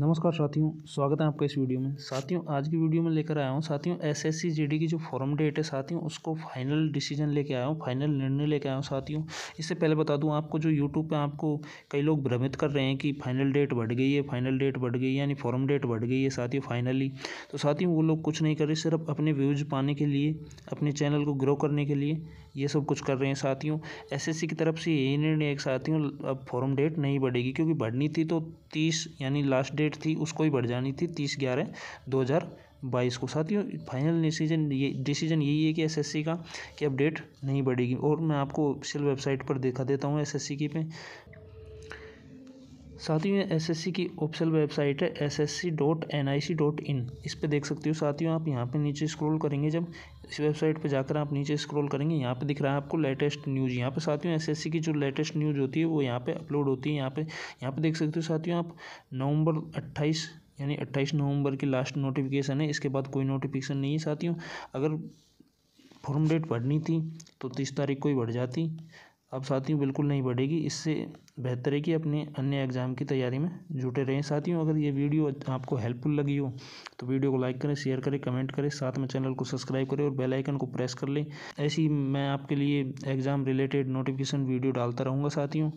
नमस्कार साथियों स्वागत है आपका इस वीडियो में साथियों आज की वीडियो में लेकर आया हूँ साथियों एसएससी जीडी की जो फॉर्म डेट है साथियों उसको फाइनल डिसीजन लेके आया हूँ फाइनल निर्णय लेके आया हूँ साथियों इससे पहले बता दूँ आपको जो यूट्यूब पे आपको कई लोग भ्रमित कर रहे हैं कि फाइनल डेट बढ़ गई है फाइनल डेट बढ़ गई यानी फॉर्म डेट बढ़ गई है साथियों फाइनली तो साथियों वो लोग कुछ नहीं कर रहे सिर्फ अपने व्यूज़ पाने के लिए अपने चैनल को ग्रो करने के लिए ये सब कुछ कर रहे हैं साथियों एसएससी की तरफ से यही निर्णय एक साथियों अब फॉर्म डेट नहीं बढ़ेगी क्योंकि बढ़नी थी तो तीस यानी लास्ट डेट थी उसको ही बढ़ जानी थी तीस ग्यारह दो हज़ार बाईस को साथियों फाइनल डिसीजन ये डिसीजन यही है कि एसएससी का कि अब डेट नहीं बढ़ेगी और मैं आपको ऑफिशियल वेबसाइट पर देखा देता हूँ एसएससी की पे साथियों एसएससी की ऑफिशियल वेबसाइट है S S C dot N I C dot in इस पर देख सकते हो साथियों आप यहाँ पे नीचे स्क्रॉल करेंगे जब इस वेबसाइट पे जाकर आप नीचे स्क्रॉल करेंगे यहाँ पे दिख रहा है आपको लेटेस्ट न्यूज़ यहाँ पे साथियों एसएससी की जो लेटेस्ट न्यूज़ होती है वो यहाँ पे अपलोड होती है यहाँ पे यहाँ पे देख सकते हो साथियों आप नवंबर अट्ठाईस यानी अट्ठाईस नवंबर की लास्ट नोटिफिकेशन है इसके बाद कोई नोटिफिकेशन नहीं है साथियों अगर फॉर्म डेट बढ़नी थी तो तीस तारीख को ही बढ़ जाती अब साथियों बिल्कुल नहीं बढ़ेगी इससे बेहतर है कि अपने अन्य एग्ज़ाम की तैयारी में जुटे रहें साथियों अगर ये वीडियो आपको हेल्पफुल लगी हो तो वीडियो को लाइक करें शेयर करें कमेंट करें साथ में चैनल को सब्सक्राइब करें और बेल आइकन को प्रेस कर लें ऐसी मैं आपके लिए एग्ज़ाम रिलेटेड नोटिफिकेशन वीडियो डालता रहूँगा साथियों